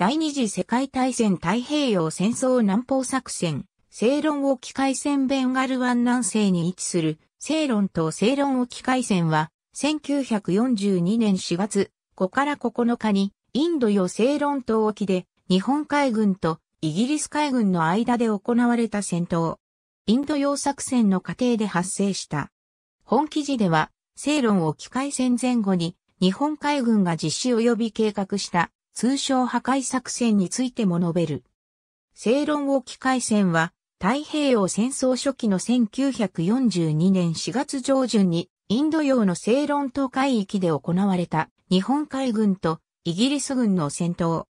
第二次世界大戦太平洋戦争南方作戦、ロ論沖海戦ベンガル湾南西に位置する、西論とロ論沖海戦は、1942年4月5から9日に、インド洋ロ論島沖で、日本海軍とイギリス海軍の間で行われた戦闘。インド洋作戦の過程で発生した。本記事では、ロ論沖海戦前後に、日本海軍が実施及び計画した通称破壊作戦についても述べる。セイロン沖海戦は、太平洋戦争初期の1942年4月上旬に、インド洋のセイロン島海域で行われた日本海軍とイギリス軍の戦闘。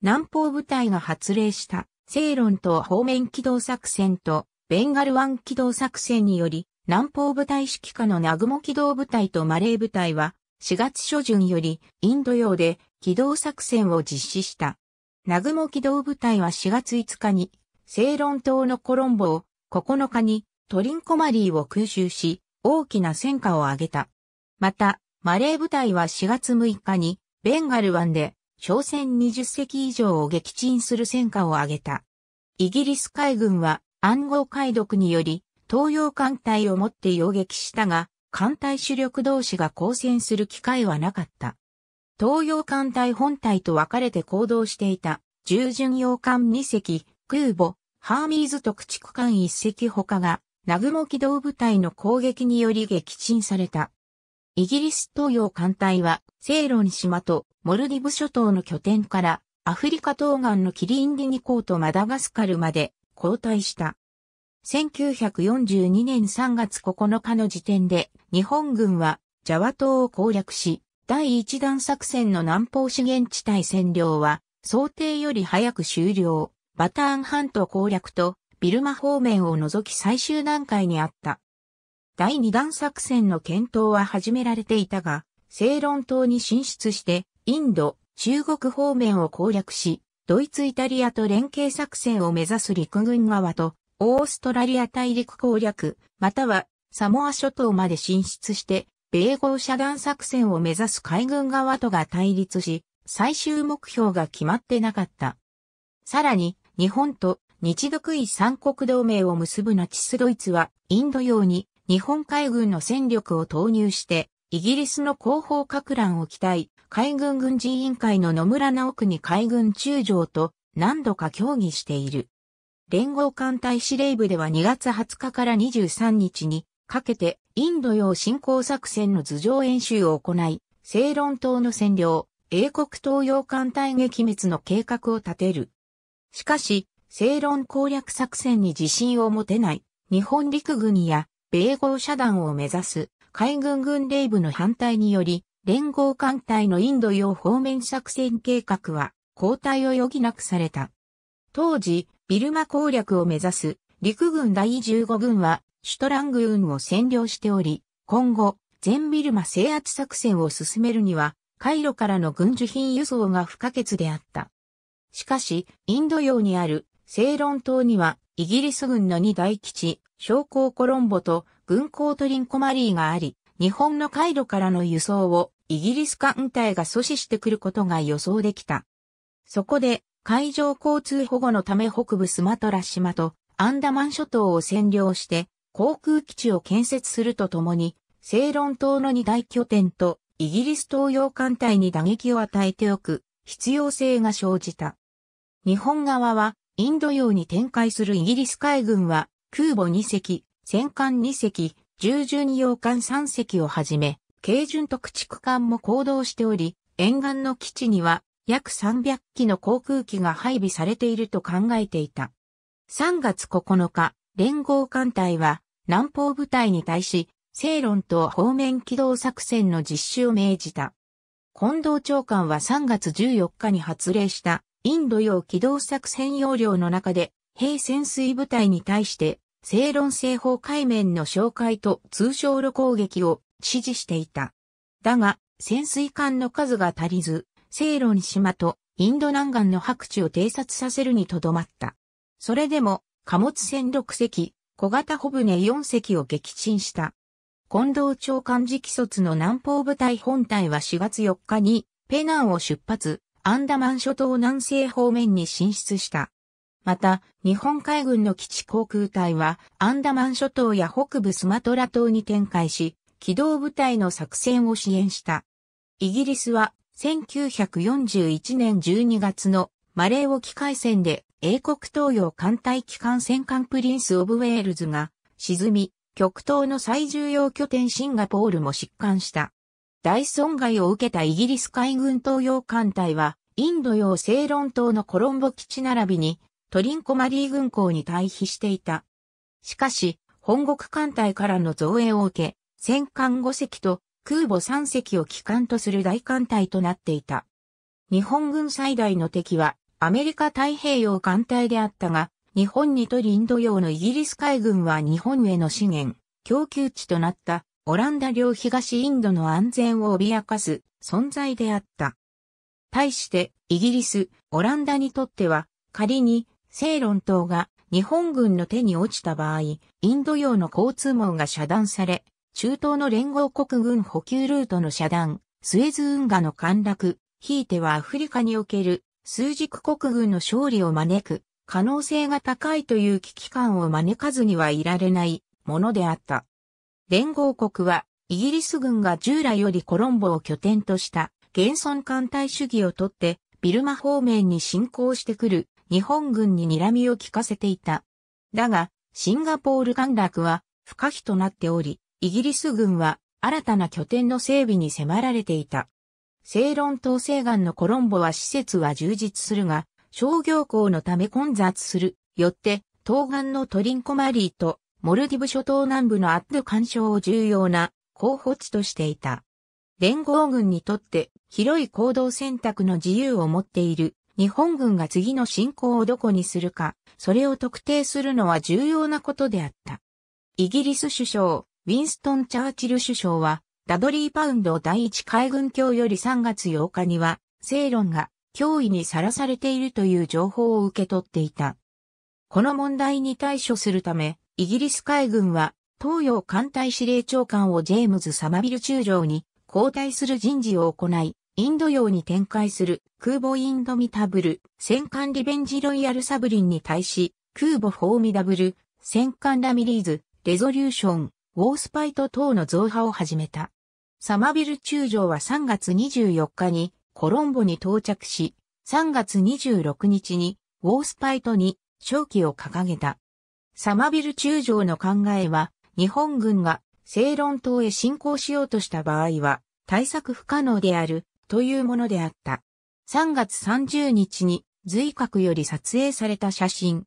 南方部隊が発令したセイロン島方面機動作戦とベンガル湾機動作戦により、南方部隊指揮下の南雲機動部隊とマレー部隊は4月初旬よりインド洋で機動作戦を実施した。南雲機動部隊は4月5日に、セイロン島のコロンボを、9日にトリンコマリーを空襲し、大きな戦果を上げた。また、マレー部隊は4月6日に、ベンガル湾で、朝鮮20隻以上を撃沈する戦果を上げた。イギリス海軍は、暗号解読により、東洋艦隊を持って擁撃したが、艦隊主力同士が交戦する機会はなかった。東洋艦隊本体と分かれて行動していた、従巡洋艦2隻、空母、ハーミーズ特畜艦1隻他が、南雲機動部隊の攻撃により撃沈された。イギリス東洋艦隊は、セイロン島とモルディブ諸島の拠点から、アフリカ東岸のキリンディニ港とマダガスカルまで後退した。1942年3月9日の時点で、日本軍はジャワ島を攻略し、第一弾作戦の南方資源地帯占領は、想定より早く終了、バターン半島攻略と、ビルマ方面を除き最終段階にあった。第二弾作戦の検討は始められていたが、セイロン島に進出して、インド、中国方面を攻略し、ドイツ・イタリアと連携作戦を目指す陸軍側と、オーストラリア大陸攻略、またはサモア諸島まで進出して、米豪遮断作戦を目指す海軍側とが対立し、最終目標が決まってなかった。さらに、日本と日独位三国同盟を結ぶナチスドイツは、インド洋に日本海軍の戦力を投入して、イギリスの広報拡乱を期待、海軍軍事委員会の野村直国海軍中将と何度か協議している。連合艦隊司令部では2月20日から23日にかけてインド洋侵攻作戦の頭上演習を行い、セイロン島の占領、英国東洋艦隊撃滅の計画を立てる。しかし、セイロン攻略作戦に自信を持てない日本陸軍や米豪遮断を目指す海軍軍令部の反対により、連合艦隊のインド洋方面作戦計画は後退を余儀なくされた。当時、ビルマ攻略を目指す陸軍第15軍はシュトラングーンを占領しており、今後、全ビルマ制圧作戦を進めるには、イ路からの軍需品輸送が不可欠であった。しかし、インド洋にあるセイロン島には、イギリス軍の2大基地、商工コロンボと軍港トリンコマリーがあり、日本のイ路からの輸送をイギリス艦隊が阻止してくることが予想できた。そこで、海上交通保護のため北部スマトラ島とアンダマン諸島を占領して航空基地を建設するとともに、セ論島の二大拠点とイギリス東洋艦隊に打撃を与えておく必要性が生じた。日本側はインド洋に展開するイギリス海軍は空母2隻、戦艦2隻、従順洋艦3隻をはじめ、軽巡と駆逐艦も行動しており、沿岸の基地には約300機の航空機が配備されていると考えていた。3月9日、連合艦隊は南方部隊に対し、西論と方面機動作戦の実施を命じた。近藤長官は3月14日に発令したインド洋機動作戦要領の中で、兵潜水部隊に対して、西論西方海面の紹介と通称路攻撃を指示していた。だが、潜水艦の数が足りず、西論島とインド南岸の白地を偵察させるにとどまった。それでも、貨物船6隻、小型小船4隻を撃沈した。近藤長官直卒の南方部隊本隊は4月4日にペナンを出発、アンダマン諸島南西方面に進出した。また、日本海軍の基地航空隊は、アンダマン諸島や北部スマトラ島に展開し、機動部隊の作戦を支援した。イギリスは、1941年12月のマレー沖海戦で英国東洋艦隊機関戦艦プリンス・オブ・ウェールズが沈み、極東の最重要拠点シンガポールも失艦した。大損害を受けたイギリス海軍東洋艦隊は、インド洋セイロン島のコロンボ基地並びに、トリンコマリー軍港に退避していた。しかし、本国艦隊からの増援を受け、戦艦5隻と空母3隻を機関とする大艦隊となっていた。日本軍最大の敵はアメリカ太平洋艦隊であったが、日本にとりインド洋のイギリス海軍は日本への資源、供給地となったオランダ領東インドの安全を脅かす存在であった。対してイギリス、オランダにとっては仮にセイロン島が日本軍の手に落ちた場合、インド洋の交通網が遮断され、中東の連合国軍補給ルートの遮断、スエズ運河の陥落、ひいてはアフリカにおける枢軸国軍の勝利を招く可能性が高いという危機感を招かずにはいられないものであった。連合国はイギリス軍が従来よりコロンボを拠点とした現存艦隊主義をとってビルマ方面に侵攻してくる日本軍に睨みを効かせていた。だが、シンガポール陥落は不可避となっており、イギリス軍は新たな拠点の整備に迫られていた。正論統制岸のコロンボは施設は充実するが、商業港のため混雑する。よって、東岸のトリンコマリーとモルディブ諸島南部のアッド干渉を重要な候補地としていた。連合軍にとって広い行動選択の自由を持っている日本軍が次の進行をどこにするか、それを特定するのは重要なことであった。イギリス首相、ウィンストン・チャーチル首相はダドリー・パウンド第一海軍協より3月8日には、セイロンが脅威にさらされているという情報を受け取っていた。この問題に対処するため、イギリス海軍は、東洋艦隊司令長官をジェームズ・サマビル中将に交代する人事を行い、インド洋に展開する空母インドミタブル、戦艦リベンジロイヤルサブリンに対し、空母フォーミダブル、戦艦ラミリーズ、レゾリューション、ウォースパイト等の増派を始めた。サマビル中将は3月24日にコロンボに到着し、3月26日にウォースパイトに勝機を掲げた。サマビル中将の考えは、日本軍が正論島へ侵攻しようとした場合は、対策不可能である、というものであった。3月30日に、随格より撮影された写真。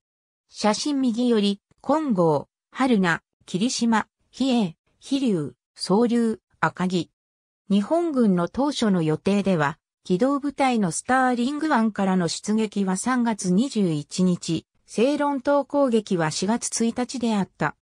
写真右より、金剛、春名、霧島、比叡、飛竜、総流、赤城。日本軍の当初の予定では、機動部隊のスターリング湾からの出撃は3月21日、正論島攻撃は4月1日であった。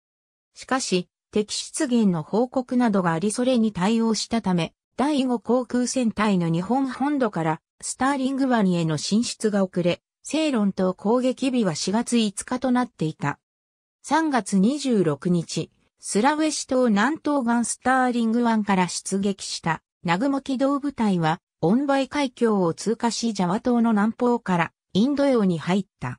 しかし、敵出現の報告などがありそれに対応したため、第5航空戦隊の日本本土からスターリング湾への進出が遅れ、正論島攻撃日は4月5日となっていた。3月26日、スラウェシ島南東岸スターリング湾から出撃したナグモ機動部隊は、オンバイ海峡を通過しジャワ島の南方からインド洋に入った。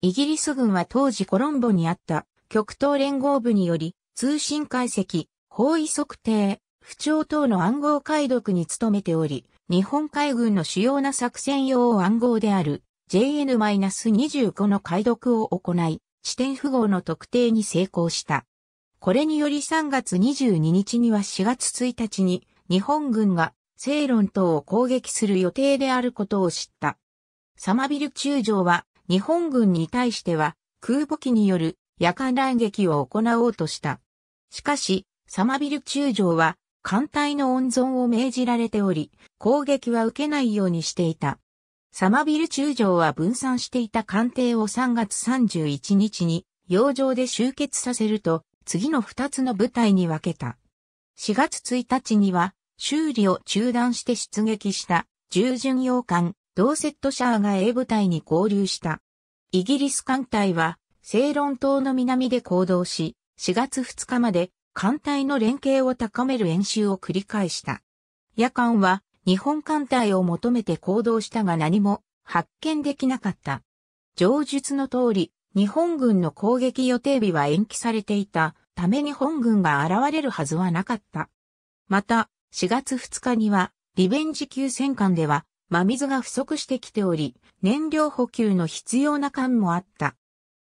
イギリス軍は当時コロンボにあった極東連合部により通信解析、方位測定、不調等の暗号解読に努めており、日本海軍の主要な作戦用暗号である JN-25 の解読を行い、地点符号の特定に成功した。これにより3月22日には4月1日に日本軍が正論島を攻撃する予定であることを知った。サマビル中将は日本軍に対しては空母機による夜間乱撃を行おうとした。しかし、サマビル中将は艦隊の温存を命じられており、攻撃は受けないようにしていた。サマビル中将は分散していた艦艇を3月31日に洋上で集結させると、次の2つの部隊に分けた。4月1日には、修理を中断して出撃した従巡洋艦ドーセットシャーが A 部隊に合流した。イギリス艦隊は、セイロン島の南で行動し、4月2日まで艦隊の連携を高める演習を繰り返した。夜間は日本艦隊を求めて行動したが何も発見できなかった。上述の通り、日本軍の攻撃予定日は延期されていたため日本軍が現れるはずはなかった。また、4月2日には、リベンジ級戦艦では、真水が不足してきており、燃料補給の必要な艦もあった。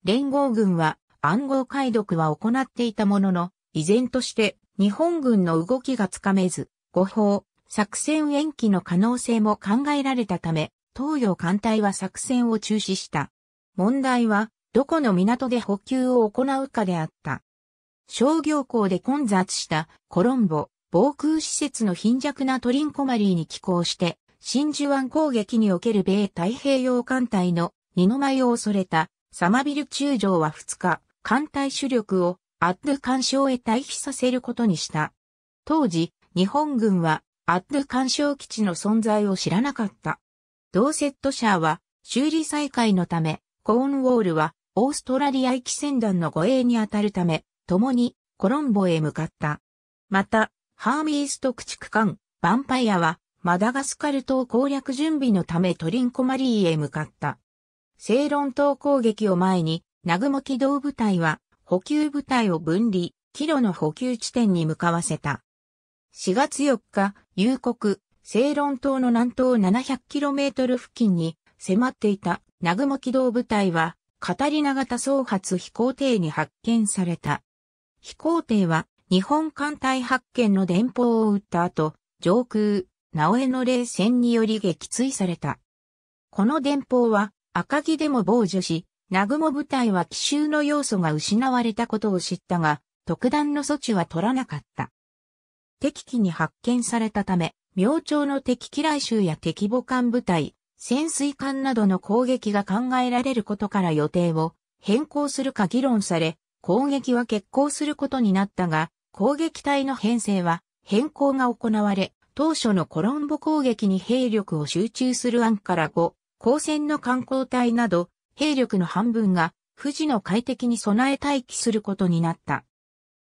連合軍は暗号解読は行っていたものの、依然として日本軍の動きがつかめず、誤報、作戦延期の可能性も考えられたため、東洋艦隊は作戦を中止した。問題は、どこの港で補給を行うかであった。商業港で混雑したコロンボ、防空施設の貧弱なトリンコマリーに寄港して、真珠湾攻撃における米太平洋艦隊の二の舞を恐れたサマビル中将は2日、艦隊主力をアッド干渉へ退避させることにした。当時、日本軍はアッド干渉基地の存在を知らなかった。同セット社は修理再開のため、コーンウォールはオーストラリア行き船団の護衛にあたるため、共にコロンボへ向かった。また、ハーミースト駆逐艦、ヴァンパイアは、マダガスカル島攻略準備のためトリンコマリーへ向かった。セイロン島攻撃を前に、ナグモ機動部隊は、補給部隊を分離、キロの補給地点に向かわせた。4月4日、夕刻、セイロン島の南東 700km 付近に迫っていたナグモ機動部隊はカタリナ型総発飛行艇に発見された。飛行艇は日本艦隊発見の電報を打った後、上空、直江の冷戦により撃墜された。この電報は赤城でも傍受し、南雲部隊は奇襲の要素が失われたことを知ったが、特段の措置は取らなかった。敵機に発見されたため、明朝の敵機来襲や敵母艦部隊、潜水艦などの攻撃が考えられることから予定を変更するか議論され、攻撃は決行することになったが、攻撃隊の編成は変更が行われ、当初のコロンボ攻撃に兵力を集中する案から後、高専の観光隊など、兵力の半分が富士の快適に備え待機することになった。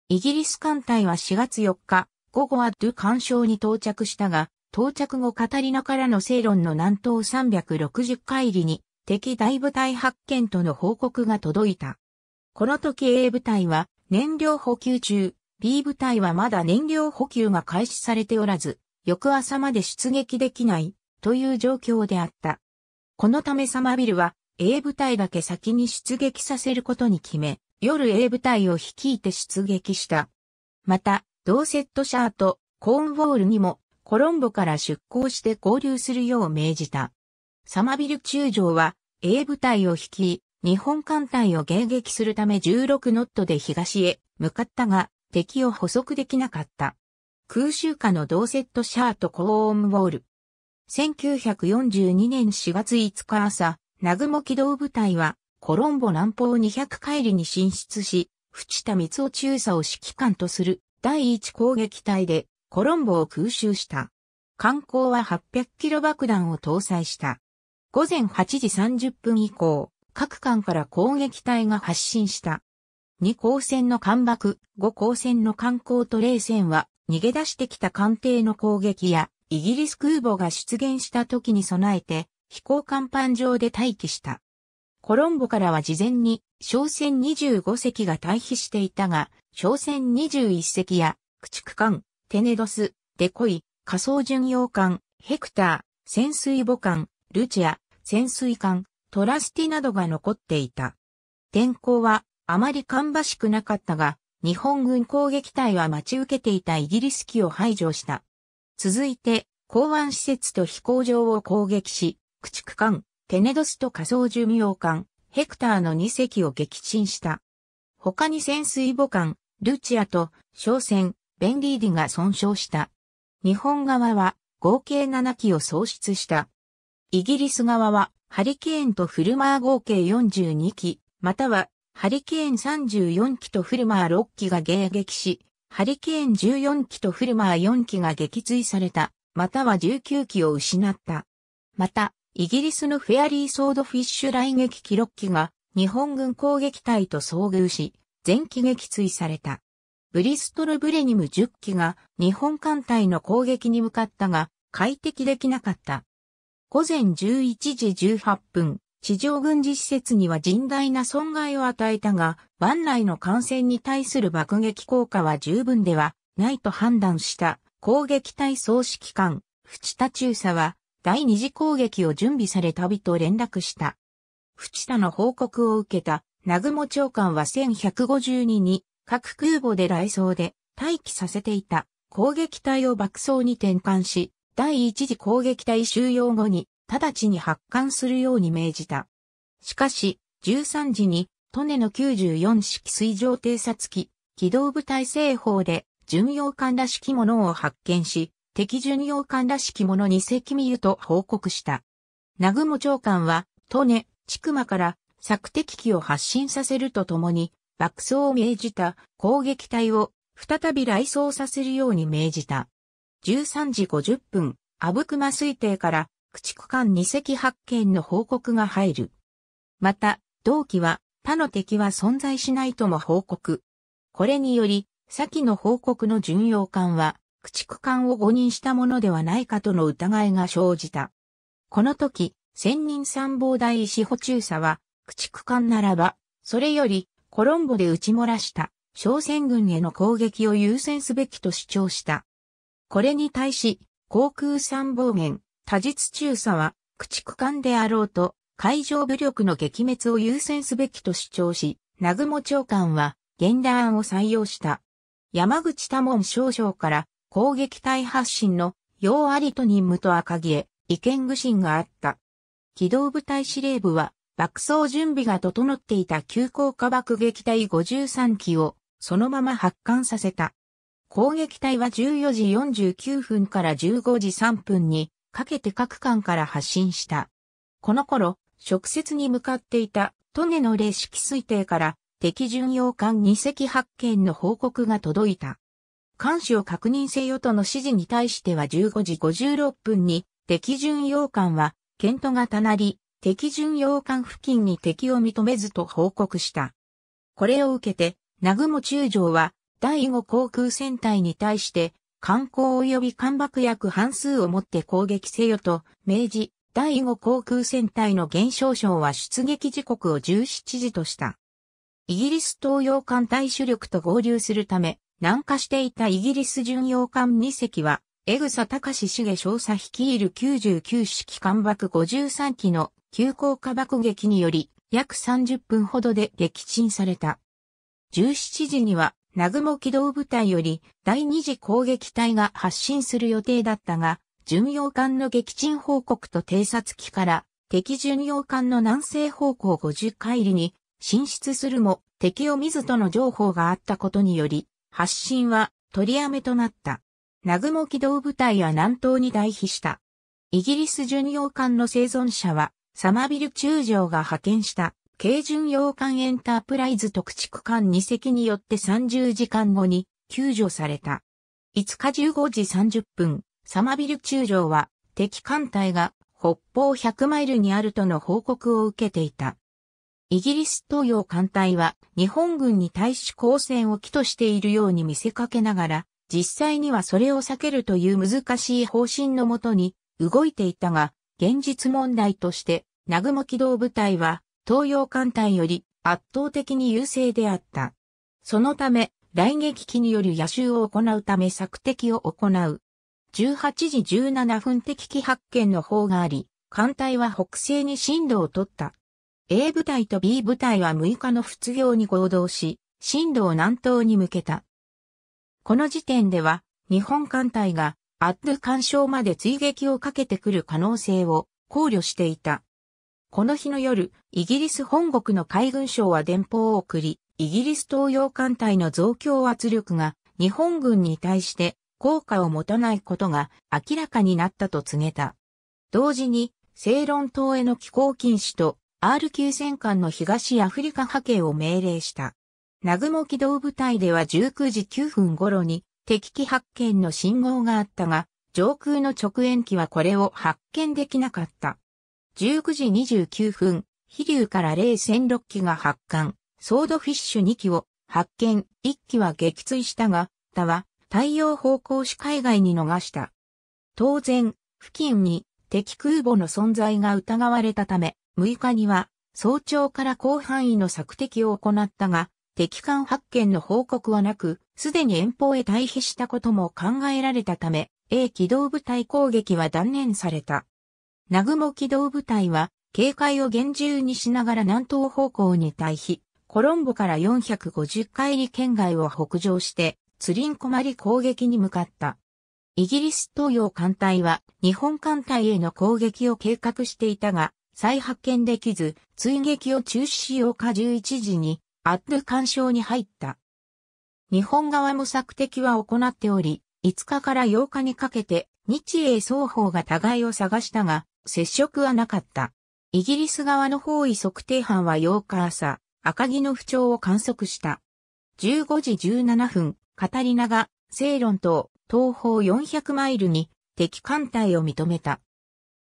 イギリス艦隊は4月4日、午後はドゥ干渉に到着したが、到着後カタリナからの正論の南東360海里に敵大部隊発見との報告が届いた。この時 A 部隊は燃料補給中、B 部隊はまだ燃料補給が開始されておらず、翌朝まで出撃できないという状況であった。このためサマビルは A 部隊だけ先に出撃させることに決め、夜 A 部隊を率いて出撃した。また、同セットシャーとコーンウォールにもコロンボから出港して合流するよう命じた。サマビル中将は、A 部隊を率い、日本艦隊を迎撃するため16ノットで東へ向かったが、敵を捕捉できなかった。空襲下のドーセット・シャート・コーンウォール。1942年4月5日朝、南雲機動部隊は、コロンボ南方200海里に進出し、淵田光雄中佐を指揮官とする第一攻撃隊でコロンボを空襲した。艦光は800キロ爆弾を搭載した。午前8時30分以降、各艦から攻撃隊が発進した。2航線の艦爆、5航線の艦砲と冷戦は逃げ出してきた艦艇の攻撃やイギリス空母が出現した時に備えて飛行甲板上で待機した。コロンボからは事前に商船25隻が退避していたが、商船21隻や駆逐艦テネドス、デコイ、仮想巡洋艦、ヘクター、潜水母艦、ルチア、潜水艦、トラスティなどが残っていた。天候はあまり芳しくなかったが、日本軍攻撃隊は待ち受けていたイギリス機を排除した。続いて、港湾施設と飛行場を攻撃し、駆逐艦、テネドスと仮想巡洋艦、ヘクターの2隻を撃沈した。他に潜水母艦、ルチアと商船、ベンリーディが損傷した。日本側は合計7機を喪失した。イギリス側はハリケーンとフルマー合計42機、またはハリケーン34機とフルマー6機が迎撃し、ハリケーン14機とフルマー4機が撃墜された、または19機を失った。また、イギリスのフェアリーソードフィッシュ来撃機6機が日本軍攻撃隊と遭遇し、全機撃墜された。ブリストル・ブレニム10機が日本艦隊の攻撃に向かったが、快適できなかった。午前11時18分、地上軍事施設には甚大な損害を与えたが、湾内の艦船に対する爆撃効果は十分ではないと判断した攻撃隊総指揮官、淵田中佐は第二次攻撃を準備されたびと連絡した。淵田の報告を受けた、南雲長官は1152に各空母で来装で待機させていた攻撃隊を爆走に転換し、第一次攻撃隊収容後に直ちに発艦するように命じた。しかし、13時に、トネの94式水上偵察機、機動部隊製法で、巡洋艦らしきものを発見し、敵巡洋艦らしきものに隻見と報告した。南雲長官は、トネ、千曲から、索敵機を発進させるとともに、爆走を命じた攻撃隊を再び来走させるように命じた。13時50分、阿武隈推定から駆逐艦2隻発見の報告が入る。また、同期は他の敵は存在しないとも報告。これにより、先の報告の巡洋艦は、駆逐艦を誤認したものではないかとの疑いが生じた。この時、千人参謀大石補中佐は、駆逐艦ならば、それよりコロンボで打ち漏らした朝鮮軍への攻撃を優先すべきと主張した。これに対し、航空参謀源、多実中佐は、駆逐艦であろうと、海上武力の撃滅を優先すべきと主張し、南雲長官は、現代案を採用した。山口多門少将から、攻撃隊発進の、要ありと任務と赤木へ、意見具信があった。機動部隊司令部は、爆走準備が整っていた急降下爆撃隊53機をそのまま発艦させた。攻撃隊は14時49分から15時3分にかけて各艦から発進した。この頃、直接に向かっていたトネの霊式推定から敵巡洋艦2隻発見の報告が届いた。監視を確認せよとの指示に対しては15時56分に敵巡洋艦は検討がたなり敵巡洋艦付近に敵を認めずと報告した。これを受けて、南雲中将は、第5航空戦隊に対して、艦砲及び艦爆薬半数をもって攻撃せよと明治、第5航空戦隊の減少症は出撃時刻を17時とした。イギリス東洋艦大主力と合流するため、南下していたイギリス巡洋艦2隻は、江草隆重少佐率いる99式艦爆53機の急降下爆撃により約30分ほどで撃沈された。17時には南雲機動部隊より第二次攻撃隊が発進する予定だったが、巡洋艦の撃沈報告と偵察機から敵巡洋艦の南西方向50海里に進出するも敵を見ずとの情報があったことにより、発進は取りやめとなった。南雲機動部隊は南東に退避した。イギリス巡洋艦の生存者はサマビル中将が派遣した軽巡洋艦エンタープライズ特築艦2隻によって30時間後に救助された。5日15時30分、サマビル中将は敵艦隊が北方100マイルにあるとの報告を受けていた。イギリス東洋艦隊は日本軍に対し抗戦を起としているように見せかけながら、実際にはそれを避けるという難しい方針のもとに動いていたが、現実問題として、南雲機動部隊は東洋艦隊より圧倒的に優勢であった。そのため、雷撃機による野襲を行うため索敵を行う。18時17分敵機発見の方があり、艦隊は北西に進路を取った。A 部隊と B 部隊は6日の仏業に合同し、進路を南東に向けた。この時点では、日本艦隊がアッド干渉まで追撃をかけてくる可能性を考慮していた。この日の夜、イギリス本国の海軍省は電報を送り、イギリス東洋艦隊の増強圧力が日本軍に対して効果を持たないことが明らかになったと告げた。同時に、セイロン島への寄港禁止と R 級戦艦の東アフリカ派遣を命令した。南雲機動部隊では19時9分頃に敵機発見の信号があったが、上空の直縁機はこれを発見できなかった。19時29分、飛竜から0戦6機が発艦、ソードフィッシュ2機を発見、1機は撃墜したが、他は太陽方向視海外に逃した。当然、付近に敵空母の存在が疑われたため、6日には早朝から広範囲の索敵を行ったが、敵艦発見の報告はなく、すでに遠方へ退避したことも考えられたため、A 機動部隊攻撃は断念された。南雲機動部隊は、警戒を厳重にしながら南東方向に退避、コロンボから450海里圏外を北上して、釣りんこまり攻撃に向かった。イギリス東洋艦隊は日本艦隊への攻撃を計画していたが、再発見できず、追撃を中止しようか11時にアッド干渉に入った。日本側も索敵は行っており、5日から8日にかけて日英双方が互いを探したが、接触はなかった。イギリス側の方位測定班は8日朝、赤城の不調を観測した。15時17分、カタリナが、セイロン島、東方400マイルに、敵艦隊を認めた。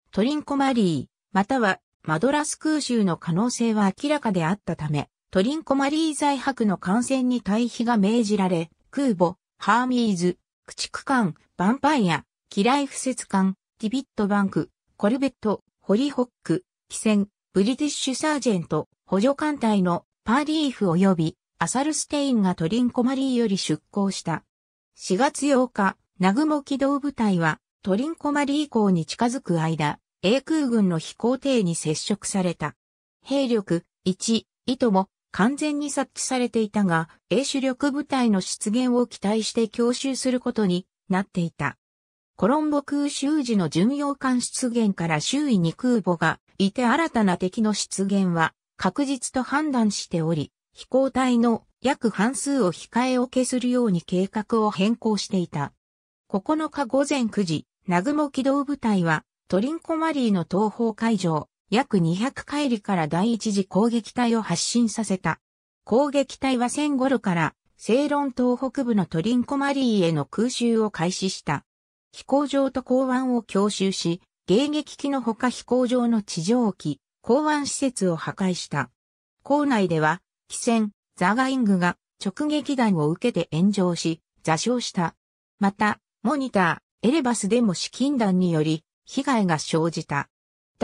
トリンコマリー、または、マドラス空襲の可能性は明らかであったため、トリンコマリー在泊の艦船に退避が命じられ、空母、ハーミーズ、駆逐艦、バンパイア、機雷不設艦、ディビットバンク、コルベット、ホリホック、機船、ブリティッシュサージェント、補助艦隊のパーリーフ及びアサルステインがトリンコマリーより出港した。4月8日、南雲機動部隊はトリンコマリー港に近づく間、英空軍の飛行艇に接触された。兵力1、いとも完全に察知されていたが、英主力部隊の出現を期待して強襲することになっていた。コロンボ空襲時の巡洋艦出現から周囲に空母がいて新たな敵の出現は確実と判断しており、飛行隊の約半数を控えを消するように計画を変更していた。9日午前9時、南雲機動部隊はトリンコマリーの東方海上、約200回里から第一次攻撃隊を発進させた。攻撃隊は1000頃から、セイロン島北部のトリンコマリーへの空襲を開始した。飛行場と港湾を強襲し、迎撃機のほか飛行場の地上機、港湾施設を破壊した。港内では、機船、ザガイングが直撃弾を受けて炎上し、座礁した。また、モニター、エレバスでも資金弾により、被害が生じた。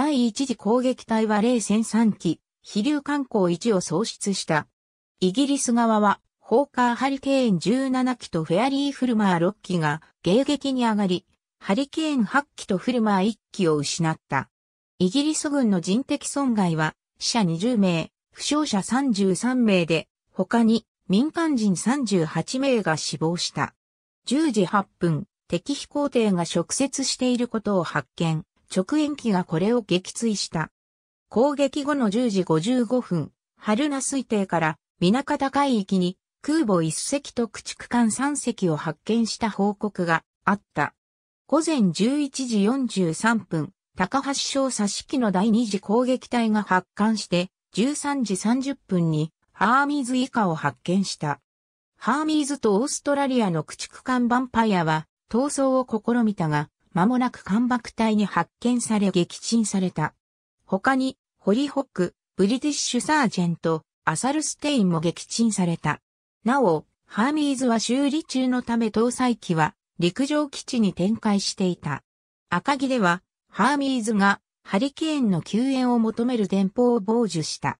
第一次攻撃隊は冷戦3機、飛竜艦光1を創出した。イギリス側は、ホーカーハリケーン17機とフェアリーフルマー6機が迎撃に上がり、ハリケーン8機とフルマー1機を失った。イギリス軍の人的損害は、死者20名、負傷者33名で、他に民間人38名が死亡した。10時8分、敵飛行艇が直接していることを発見。直延機がこれを撃墜した。攻撃後の10時55分、春名推定から水方海域に空母1隻と駆逐艦3隻を発見した報告があった。午前11時43分、高橋小佐指の第2次攻撃隊が発艦して、13時30分にハーミーズ以下を発見した。ハーミーズとオーストラリアの駆逐艦バンパイアは、逃走を試みたが、間もなく艦爆隊に発見され撃沈された。他に、ホリホック、ブリティッシュサージェント、アサルステインも撃沈された。なお、ハーミーズは修理中のため搭載機は陸上基地に展開していた。赤城では、ハーミーズがハリケーンの救援を求める電報を傍受した。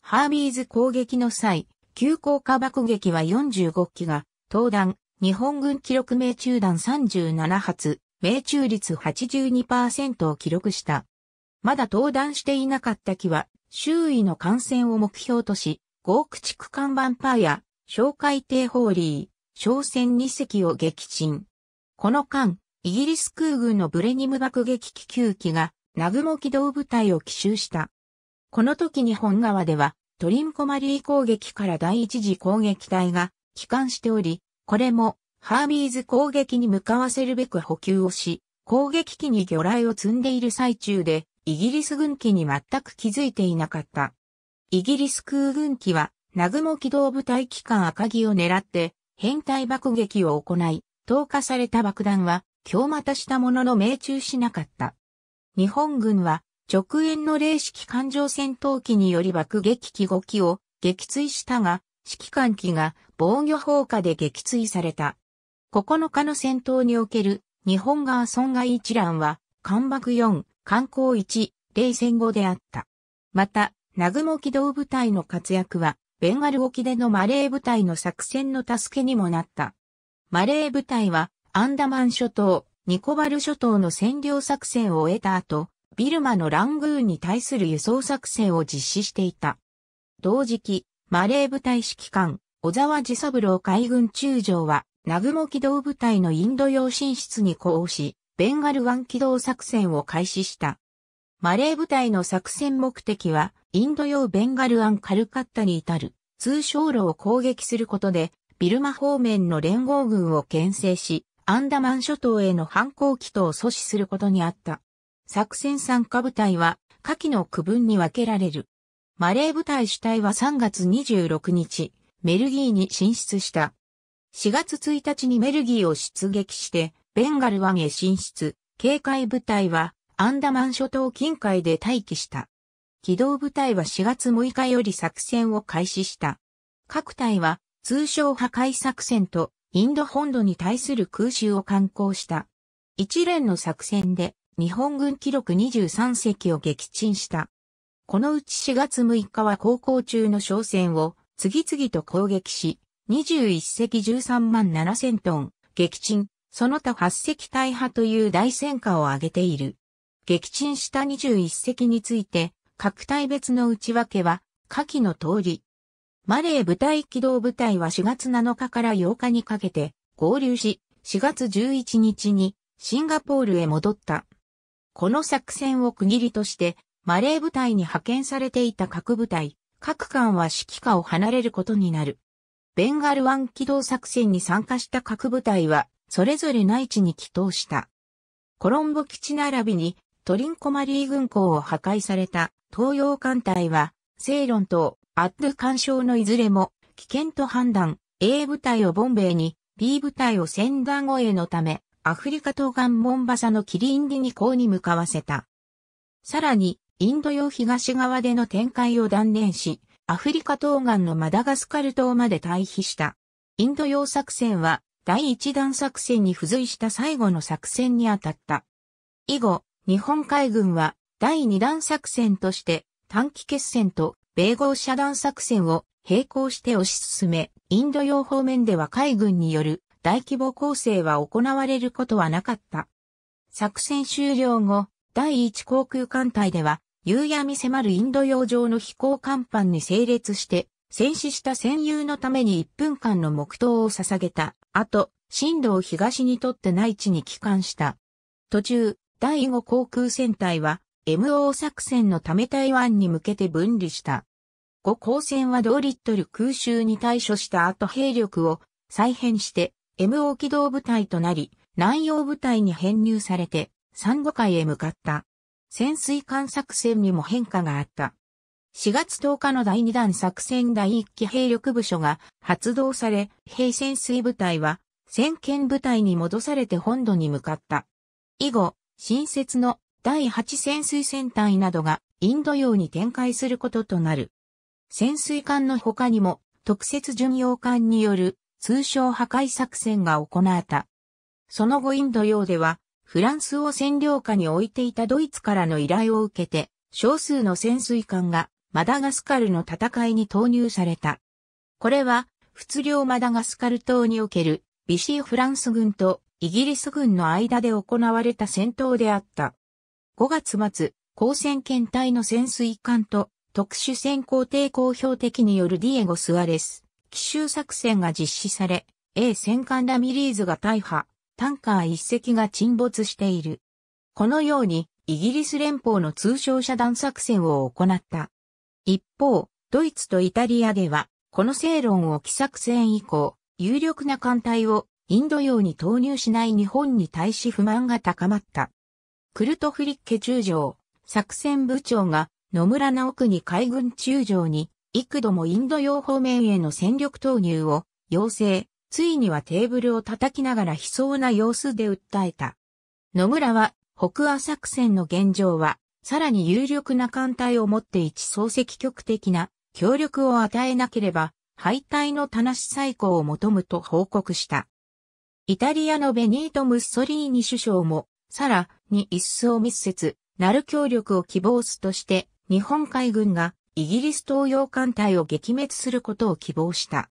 ハーミーズ攻撃の際、急降下爆撃は45機が、東弾、日本軍記録命中弾37発、命中率82%を記録した。まだ登壇していなかった木は、周囲の感染を目標とし、合区地区看板パーや、小海底ホーリー、小船2隻を撃沈。この間、イギリス空軍のブレニム爆撃機球機が、南雲機動部隊を奇襲した。この時日本側では、トリンコマリー攻撃から第一次攻撃隊が、帰還しており、これもハービーズ攻撃に向かわせるべく補給をし、攻撃機に魚雷を積んでいる最中で、イギリス軍機に全く気づいていなかった。イギリス空軍機は、南雲機動部隊機関赤城を狙って、変態爆撃を行い、投下された爆弾は、今日またしたものの命中しなかった。日本軍は、直縁の零式艦上戦闘機により爆撃機5機を撃墜したが、指揮官機が防御砲火で撃墜された。9日の戦闘における日本側損害一覧は、艦爆4、観光1、冷戦後であった。また、南雲機動部隊の活躍は、ベンガル沖でのマレー部隊の作戦の助けにもなった。マレー部隊は、アンダマン諸島、ニコバル諸島の占領作戦を終えた後、ビルマのラングーンに対する輸送作戦を実施していた。同時期、マレー部隊指揮官、小沢寺三郎海軍中将は、南雲機動部隊のインド洋進出に呼応し、ベンガル湾機動作戦を開始した。マレー部隊の作戦目的は、インド洋ベンガル湾カルカッタに至る通商路を攻撃することで、ビルマ方面の連合軍を牽制し、アンダマン諸島への反抗期等を阻止することにあった。作戦参加部隊は、下記の区分に分けられる。マレー部隊主体は3月26日、メルギーに進出した。4月1日にメルギーを出撃して、ベンガル湾へ進出、警戒部隊はアンダマン諸島近海で待機した。機動部隊は4月6日より作戦を開始した。各隊は通称破壊作戦とインド本土に対する空襲を観光した。一連の作戦で日本軍記録23隻を撃沈した。このうち4月6日は航行中の商船を次々と攻撃し、21隻13万7000トン、撃沈、その他8隻大破という大戦果を挙げている。撃沈した21隻について、各隊別の内訳は、下記の通り。マレー部隊機動部隊は4月7日から8日にかけて合流し、4月11日にシンガポールへ戻った。この作戦を区切りとして、マレー部隊に派遣されていた各部隊、各艦は指揮下を離れることになる。ベンガル湾機動作戦に参加した各部隊は、それぞれ内地に帰投した。コロンボ基地並びに、トリンコマリー軍港を破壊された東洋艦隊は、セイロンとアッド干渉のいずれも、危険と判断、A 部隊をボンベイに、B 部隊を先端護衛のため、アフリカ東岸モンバサのキリンディニ港に向かわせた。さらに、インド洋東側での展開を断念し、アフリカ東岸のマダガスカル島まで退避した。インド洋作戦は第一弾作戦に付随した最後の作戦に当たった。以後、日本海軍は第二弾作戦として短期決戦と米合遮断作戦を並行して推し進め、インド洋方面では海軍による大規模攻勢は行われることはなかった。作戦終了後、第一航空艦隊では夕闇迫るインド洋上の飛行甲板に整列して、戦死した戦友のために1分間の黙祷を捧げた後、進路を東にとって内地に帰還した。途中、第5航空戦隊は、MO 作戦のため台湾に向けて分離した。5航戦は同リットル空襲に対処した後兵力を再編して、MO 機動部隊となり、南洋部隊に編入されて、産後海へ向かった。潜水艦作戦にも変化があった。4月10日の第2弾作戦第1期兵力部署が発動され、兵潜水部隊は先見部隊に戻されて本土に向かった。以後、新設の第8潜水戦隊などがインド洋に展開することとなる。潜水艦の他にも特設巡洋艦による通称破壊作戦が行われた。その後インド洋ではフランスを占領下に置いていたドイツからの依頼を受けて、少数の潜水艦がマダガスカルの戦いに投入された。これは、仏領マダガスカル島におけるビシーフランス軍とイギリス軍の間で行われた戦闘であった。5月末、高戦艦隊の潜水艦と特殊潜航艇公表的によるディエゴ・スアレス、奇襲作戦が実施され、A 戦艦ラミリーズが大破、タンカー1隻が沈没している。このように、イギリス連邦の通商遮断作戦を行った。一方、ドイツとイタリアでは、この正論を起作戦以降、有力な艦隊をインド洋に投入しない日本に対し不満が高まった。クルトフリッケ中将、作戦部長が野村直久に海軍中将に幾度もインド洋方面への戦力投入を要請、ついにはテーブルを叩きながら悲壮な様子で訴えた。野村は、北亜作戦の現状は、さらに有力な艦隊を持って一層積極的な協力を与えなければ、敗退の棚し再興を求むと報告した。イタリアのベニート・ムッソリーニ首相も、さらに一層密接、なる協力を希望すとして、日本海軍がイギリス東洋艦隊を撃滅することを希望した。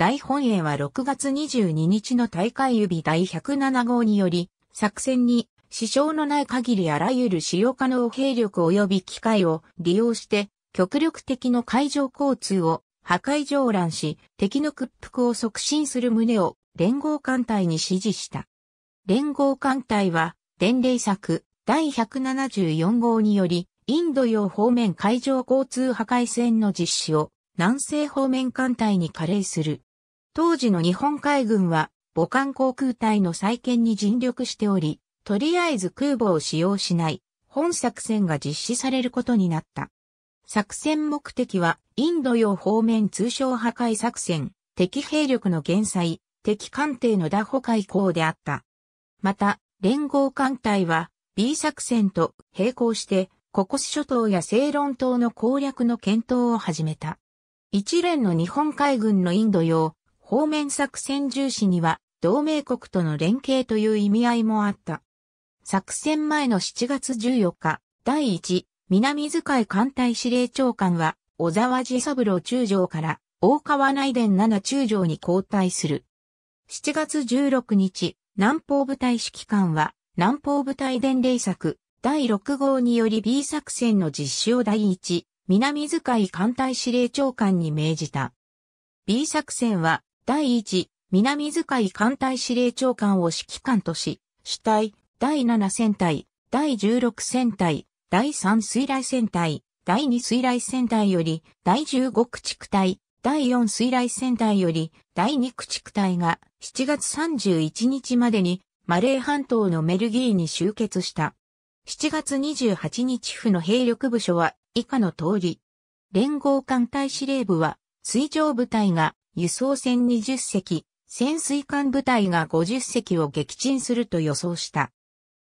大本営は6月22日の大会指第107号により、作戦に支障のない限りあらゆる使用可能兵力及び機械を利用して、極力敵の海上交通を破壊上乱し、敵の屈服を促進する旨を連合艦隊に指示した。連合艦隊は、伝令策第174号により、インド洋方面海上交通破壊戦の実施を南西方面艦隊に加齢する。当時の日本海軍は母艦航空隊の再建に尽力しており、とりあえず空母を使用しない本作戦が実施されることになった。作戦目的はインド洋方面通商破壊作戦、敵兵力の減災、敵艦艇の打破開港であった。また、連合艦隊は B 作戦と並行してココス諸島やセイロン島の攻略の検討を始めた。一連の日本海軍のインド洋方面作戦重視には同盟国との連携という意味合いもあった。作戦前の7月14日、第1、南遣い艦隊司令長官は、小沢治三郎中将から大川内伝七中将に交代する。7月16日、南方部隊指揮官は、南方部隊伝令作、第6号により B 作戦の実施を第1、南遣い艦隊司令長官に命じた。B 作戦は、第1、南遣い艦隊司令長官を指揮官とし、主体、第7戦隊、第16戦隊、第3水雷戦隊、第2水雷戦隊より、第15駆逐隊、第4水雷戦隊より、第2駆逐隊が7月31日までにマレー半島のメルギーに集結した。7月28日府の兵力部署は以下の通り。連合艦隊司令部は水上部隊が輸送船20隻、潜水艦部隊が50隻を撃沈すると予想した。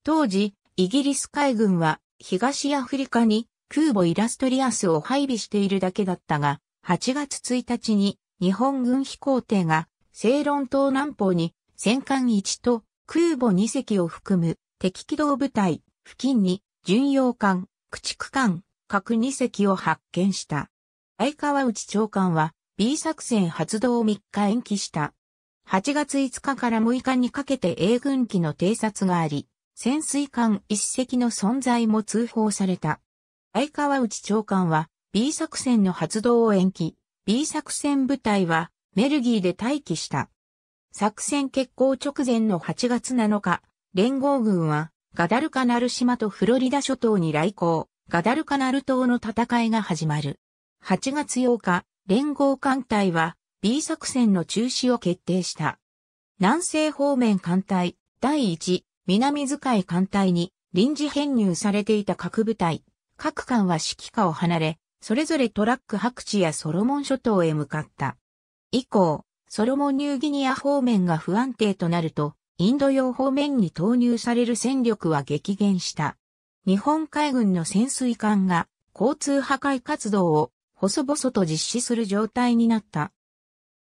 当時、イギリス海軍は東アフリカに空母イラストリアスを配備しているだけだったが、8月1日に日本軍飛行艇が正論島南方に戦艦1と空母2隻を含む敵機動部隊付近に巡洋艦、駆逐艦、核2隻を発見した。相川内長官は B 作戦発動を3日延期した。8月5日から6日にかけて英軍機の偵察があり、潜水艦一隻の存在も通報された。相川内長官は B 作戦の発動を延期、B 作戦部隊はメルギーで待機した。作戦決行直前の8月7日、連合軍はガダルカナル島とフロリダ諸島に来航、ガダルカナル島の戦いが始まる。8月8日、連合艦隊は B 作戦の中止を決定した。南西方面艦隊第1南遣い艦隊に臨時編入されていた各部隊、各艦は指揮下を離れ、それぞれトラック白地やソロモン諸島へ向かった。以降、ソロモンニューギニア方面が不安定となると、インド洋方面に投入される戦力は激減した。日本海軍の潜水艦が交通破壊活動を細々と実施する状態になった。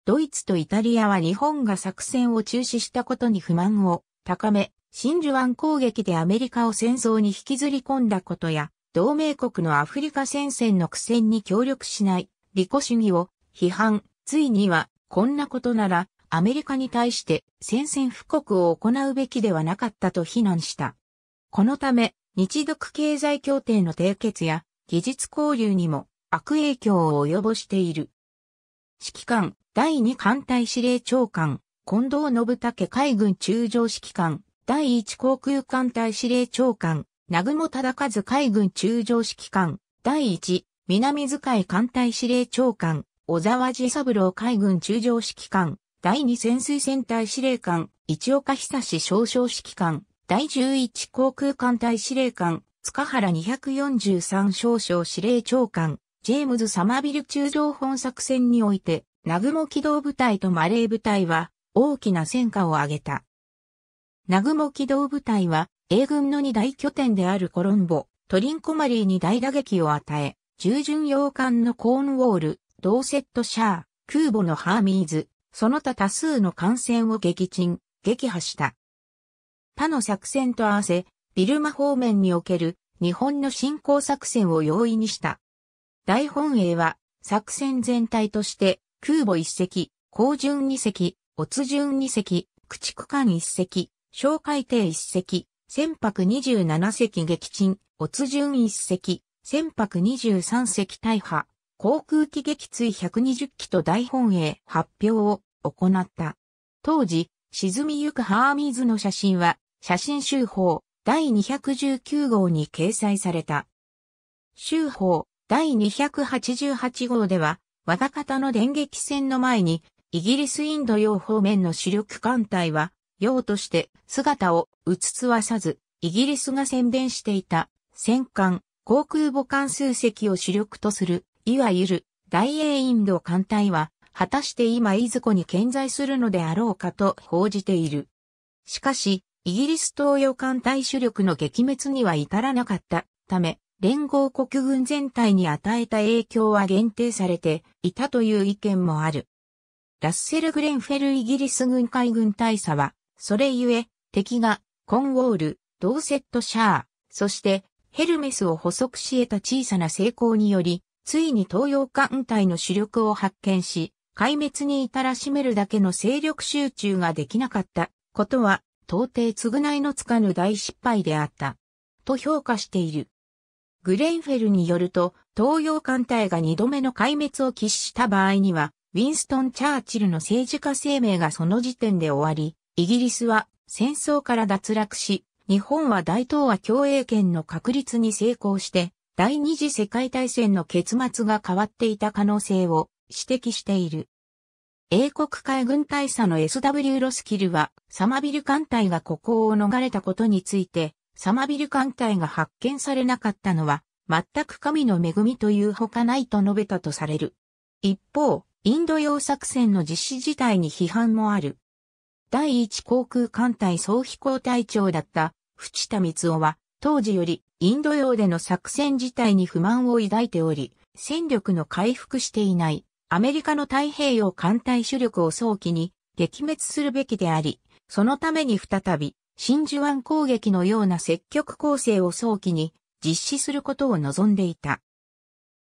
ドイツとイタリアは日本が作戦を中止したことに不満を高め、真珠湾攻撃でアメリカを戦争に引きずり込んだことや、同盟国のアフリカ戦線の苦戦に協力しない、利己主義を批判、ついには、こんなことなら、アメリカに対して宣戦布告を行うべきではなかったと非難した。このため、日独経済協定の締結や技術交流にも悪影響を及ぼしている。指揮官、第2艦隊司令長官、近藤信武海軍中将指揮官、第1航空艦隊司令長官、南雲忠和海軍中将指揮官、第1、南遣艦隊司令長官、小沢治三郎海軍中将指揮官、第2潜水船隊司令官、市岡久志少将指揮官、第11航空艦隊司令官、塚原243少将司令長官、ジェームズ・サマビル中将本作戦において、南雲機動部隊とマレー部隊は大きな戦果を上げた。南雲機動部隊は英軍の二大拠点であるコロンボ、トリンコマリーに大打撃を与え、従順洋艦のコーンウォール、ドーセット・シャー、空母のハーミーズ、その他多数の艦船を撃沈、撃破した。他の作戦と合わせ、ビルマ方面における日本の侵攻作戦を容易にした。大本営は、作戦全体として、空母1隻、高順2隻、オツ順2隻、駆逐艦1隻、小海艇1隻、船舶27隻撃沈、オツ順1隻、船舶23隻大破、航空機撃墜120機と大本営発表を行った。当時、沈みゆくハーミーズの写真は、写真集法第219号に掲載された。集法。第288号では、和田方の電撃戦の前に、イギリスインド洋方面の主力艦隊は、洋として姿を映つわさず、イギリスが宣伝していた戦艦、航空母艦数隻を主力とする、いわゆる大英インド艦隊は、果たして今いずこに健在するのであろうかと報じている。しかし、イギリス東洋艦隊主力の撃滅には至らなかったため、連合国軍全体に与えた影響は限定されていたという意見もある。ラッセル・グレンフェルイギリス軍海軍大佐は、それゆえ、敵が、コンウォール、ドーセット・シャー、そして、ヘルメスを捕捉し得た小さな成功により、ついに東洋艦隊の主力を発見し、壊滅に至らしめるだけの勢力集中ができなかったことは、到底償いのつかぬ大失敗であった。と評価している。グレンフェルによると、東洋艦隊が二度目の壊滅を喫した場合には、ウィンストン・チャーチルの政治家生命がその時点で終わり、イギリスは戦争から脱落し、日本は大東亜共栄圏の確立に成功して、第二次世界大戦の結末が変わっていた可能性を指摘している。英国海軍大佐の SW ロスキルは、サマビル艦隊がここを逃れたことについて、サマビル艦隊が発見されなかったのは、全く神の恵みというほかないと述べたとされる。一方、インド洋作戦の実施自体に批判もある。第一航空艦隊総飛行隊長だった、淵田光雄は、当時より、インド洋での作戦自体に不満を抱いており、戦力の回復していない、アメリカの太平洋艦隊主力を早期に、撃滅するべきであり、そのために再び、真珠湾攻撃のような積極攻勢を早期に実施することを望んでいた。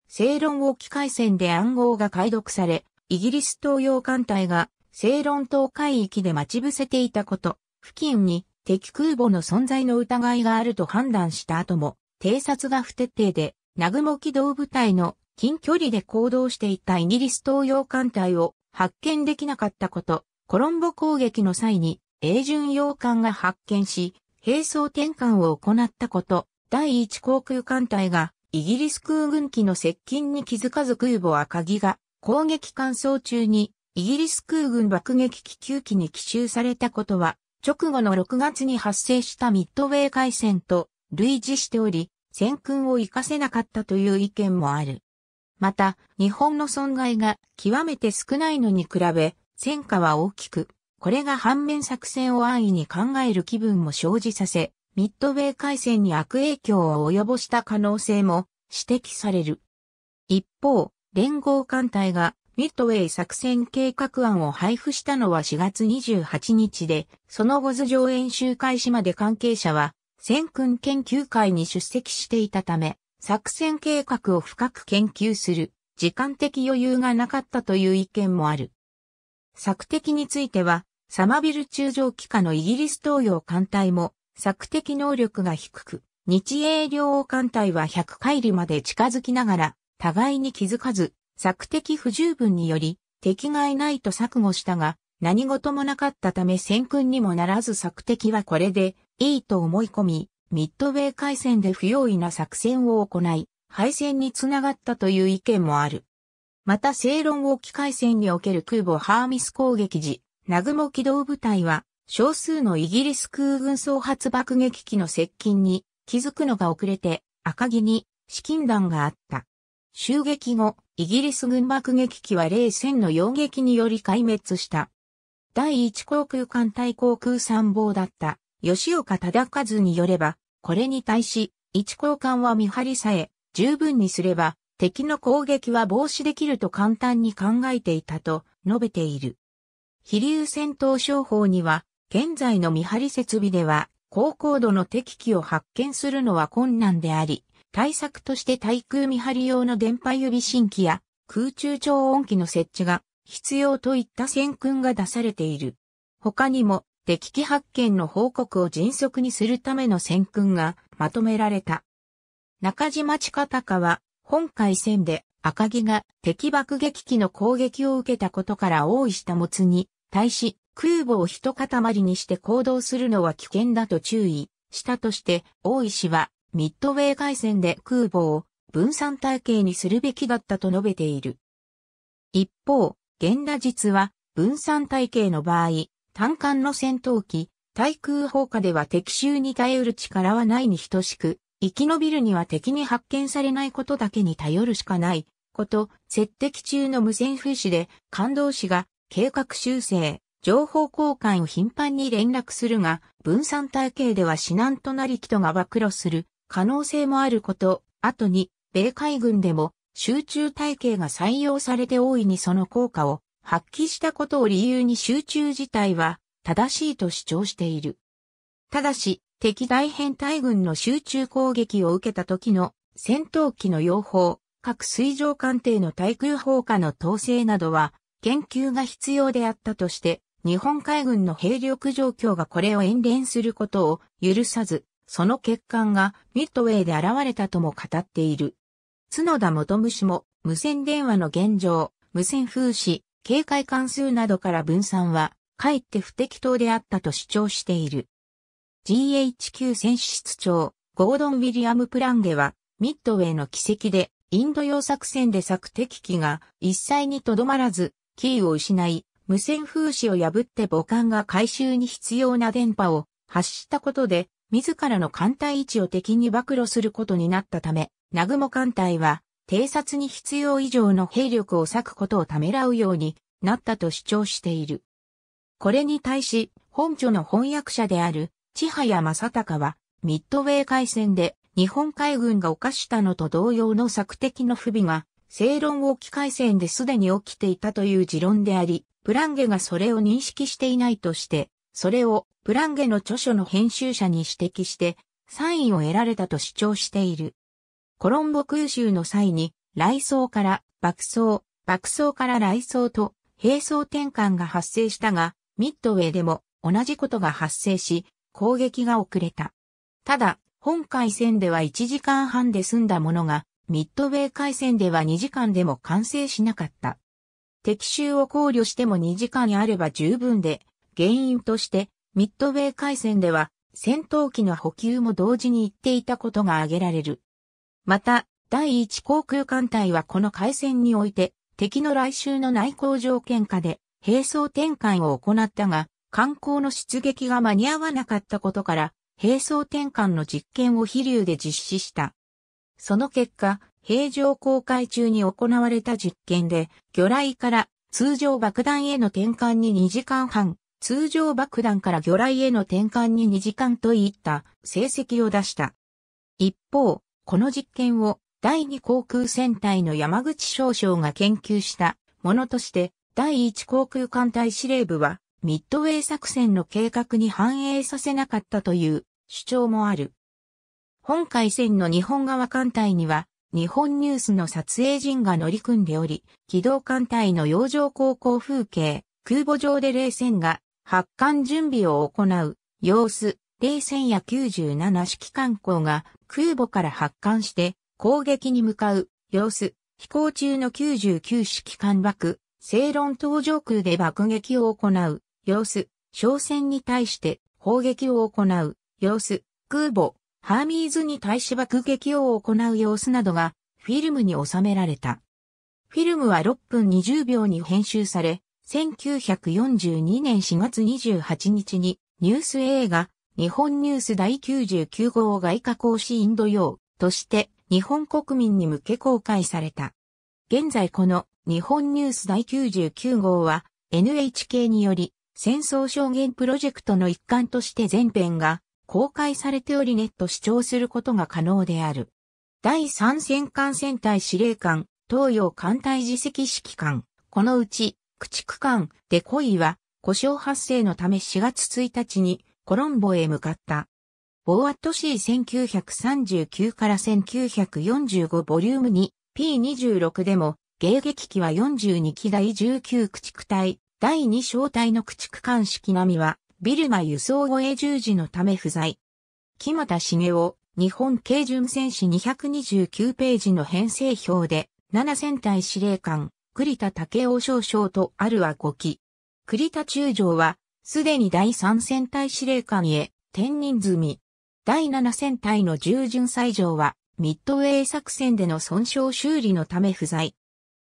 正論沖海戦で暗号が解読され、イギリス東洋艦隊が正論島海域で待ち伏せていたこと、付近に敵空母の存在の疑いがあると判断した後も、偵察が不徹底で、南雲機動部隊の近距離で行動していたイギリス東洋艦隊を発見できなかったこと、コロンボ攻撃の際に英順洋艦が発見し、兵装転換を行ったこと、第一航空艦隊がイギリス空軍機の接近に気づかず空母赤城が攻撃艦装中にイギリス空軍爆撃機9機に奇襲されたことは、直後の6月に発生したミッドウェー海戦と類似しており、戦訓を活かせなかったという意見もある。また、日本の損害が極めて少ないのに比べ、戦果は大きく、これが反面作戦を安易に考える気分も生じさせ、ミッドウェー海戦に悪影響を及ぼした可能性も指摘される。一方、連合艦隊がミッドウェー作戦計画案を配布したのは4月28日で、その後頭上演習開始まで関係者は、戦訓研究会に出席していたため、作戦計画を深く研究する、時間的余裕がなかったという意見もある。策的については、サマビル中上機下のイギリス東洋艦隊も索敵能力が低く、日英両艦隊は100海里まで近づきながら、互いに気づかず、索敵不十分により、敵がいないと錯誤したが、何事もなかったため戦訓にもならず索敵はこれでいいと思い込み、ミッドウェー海戦で不用意な作戦を行い、敗戦につながったという意見もある。また、正論沖海戦における空母ハーミス攻撃時、南雲機動部隊は、少数のイギリス空軍総発爆撃機の接近に気づくのが遅れて赤城に資金弾があった。襲撃後、イギリス軍爆撃機は冷戦の溶撃により壊滅した。第一航空艦隊航空参謀だった吉岡忠和によれば、これに対し、一航艦は見張りさえ十分にすれば敵の攻撃は防止できると簡単に考えていたと述べている。飛竜戦闘商法には、現在の見張り設備では、高高度の敵機を発見するのは困難であり、対策として対空見張り用の電波指新機や空中超音機の設置が必要といった戦訓が出されている。他にも敵機発見の報告を迅速にするための戦訓がまとめられた。中島近隆は本海戦で赤城が敵爆撃機の攻撃を受けたことから大石たもつに対し空母を一塊にして行動するのは危険だと注意したとして大石はミッドウェー海戦で空母を分散体系にするべきだったと述べている。一方、現代実は分散体系の場合、単管の戦闘機、対空砲火では敵襲に耐えうる力はないに等しく、生き延びるには敵に発見されないことだけに頼るしかないこと、接敵中の無線封止で、感動士が計画修正、情報交換を頻繁に連絡するが、分散体系では死難となり人が暴露する可能性もあること、後に、米海軍でも集中体系が採用されて大いにその効果を発揮したことを理由に集中自体は正しいと主張している。ただし、敵大編隊軍の集中攻撃を受けた時の戦闘機の用法、各水上艦艇の対空砲火の統制などは研究が必要であったとして、日本海軍の兵力状況がこれを演練することを許さず、その欠陥がミッドウェイで現れたとも語っている。角田元虫も無線電話の現状、無線風刺、警戒関数などから分散は、かえって不適当であったと主張している。GHQ 戦士室長、ゴードン・ウィリアム・プランゲは、ミッドウェイの奇跡でインド洋作戦でく敵機が一切にとどまらず、キーを失い、無線風刺を破って母艦が回収に必要な電波を発したことで、自らの艦隊位置を敵に暴露することになったため、南雲艦隊は、偵察に必要以上の兵力を割くことをためらうようになったと主張している。これに対し、本著の翻訳者である、千早正隆は、ミッドウェー海戦で日本海軍が犯したのと同様の策的の不備が、正論沖海戦ですでに起きていたという持論であり、プランゲがそれを認識していないとして、それをプランゲの著書の編集者に指摘して、サインを得られたと主張している。コロンボ空襲の際に、雷装から爆走、爆走から雷装と並走転換が発生したが、ミッドウェイでも同じことが発生し、攻撃が遅れた。ただ、本海戦では1時間半で済んだものが、ミッドウェー海戦では2時間でも完成しなかった。敵襲を考慮しても2時間あれば十分で、原因として、ミッドウェー海戦では、戦闘機の補給も同時に行っていたことが挙げられる。また、第1航空艦隊はこの海戦において、敵の来襲の内航条件下で、並走展開を行ったが、観光の出撃が間に合わなかったことから、並走転換の実験を飛竜で実施した。その結果、平常公開中に行われた実験で、魚雷から通常爆弾への転換に2時間半、通常爆弾から魚雷への転換に2時間といった成績を出した。一方、この実験を第二航空戦隊の山口少将が研究したものとして、第一航空艦隊司令部はミッドウェー作戦の計画に反映させなかったという主張もある。本海戦の日本側艦隊には、日本ニュースの撮影陣が乗り組んでおり、機動艦隊の洋上航行風景、空母上で冷戦が発艦準備を行う様子、冷戦や97式艦校が空母から発艦して攻撃に向かう様子、飛行中の99式艦爆、正論搭乗空で爆撃を行う様子、商船に対して砲撃を行う様子、空母、ハーミーズに対し爆撃を行う様子などがフィルムに収められた。フィルムは6分20秒に編集され、1942年4月28日にニュース映画日本ニュース第99号外貨講師インド洋として日本国民に向け公開された。現在この日本ニュース第99号は NHK により戦争証言プロジェクトの一環として全編が公開されておりネット視聴することが可能である。第3戦艦戦隊司令官、東洋艦隊自責指揮官、このうち、駆逐艦、デコイは、故障発生のため4月1日にコロンボへ向かった。ボーアット C1939 から1945ボリューム 2P26 でも、迎撃機は42機第19駆逐隊、第2小隊の駆逐艦式並は、ビルマ輸送護衛十字のため不在。木又茂雄、日本軽巡戦士229ページの編成表で、7戦隊司令官、栗田武雄少将とあるは5期。栗田中将は、すでに第3戦隊司令官へ転任済み。第7戦隊の従順斎場は、ミッドウェイ作戦での損傷修理のため不在。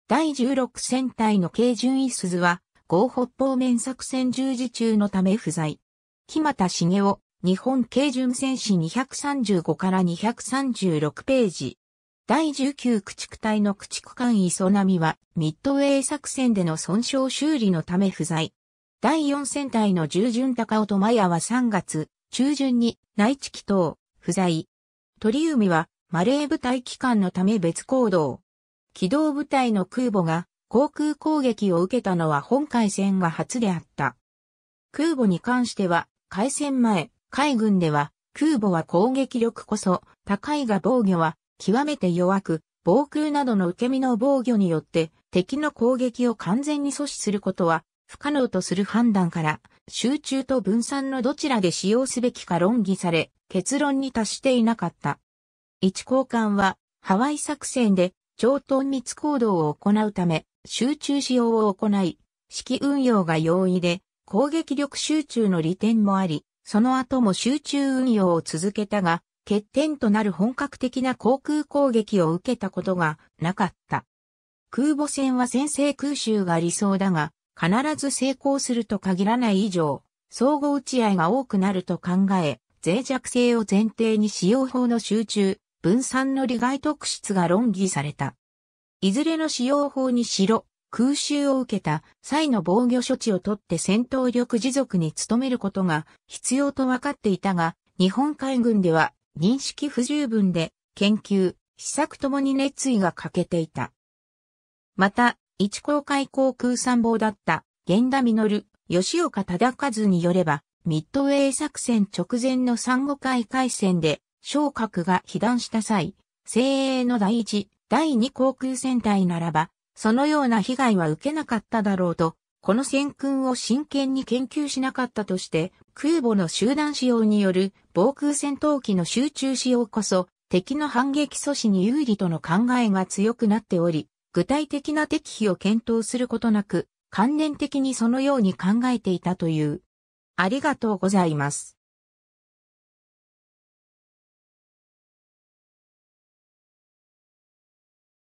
第16戦隊の軽巡一鈴は、合北方面作戦従事中のため不在。木又茂雄、日本軽巡戦士235から236ページ。第19駆逐隊の駆逐艦磯波は、ミッドウェイ作戦での損傷修理のため不在。第4戦隊の従順高尾とマヤは3月、中旬に内地祈祷、不在。鳥海は、マレー部隊機関のため別行動。機動部隊の空母が航空攻撃を受けたのは本海戦が初であった。空母に関しては、海戦前、海軍では、空母は攻撃力こそ高いが防御は極めて弱く、防空などの受け身の防御によって敵の攻撃を完全に阻止することは不可能とする判断から、集中と分散のどちらで使用すべきか論議され、結論に達していなかった。一交換は、ハワイ作戦で、超ト密行動を行うため、集中使用を行い、指揮運用が容易で、攻撃力集中の利点もあり、その後も集中運用を続けたが、欠点となる本格的な航空攻撃を受けたことがなかった。空母戦は先制空襲が理想だが、必ず成功すると限らない以上、総合打ち合いが多くなると考え、脆弱性を前提に使用法の集中、分散の利害特質が論議された。いずれの使用法にしろ、空襲を受けた際の防御処置をとって戦闘力持続に努めることが必要と分かっていたが、日本海軍では認識不十分で研究、施策ともに熱意が欠けていた。また、一公海航空参謀だった源田実、吉岡忠和によれば、ミッドウェイ作戦直前の三五海海戦で、昇格が被弾した際、精鋭の第一、第2航空戦隊ならば、そのような被害は受けなかっただろうと、この戦訓を真剣に研究しなかったとして、空母の集団使用による防空戦闘機の集中使用こそ、敵の反撃阻止に有利との考えが強くなっており、具体的な敵費を検討することなく、関連的にそのように考えていたという。ありがとうございます。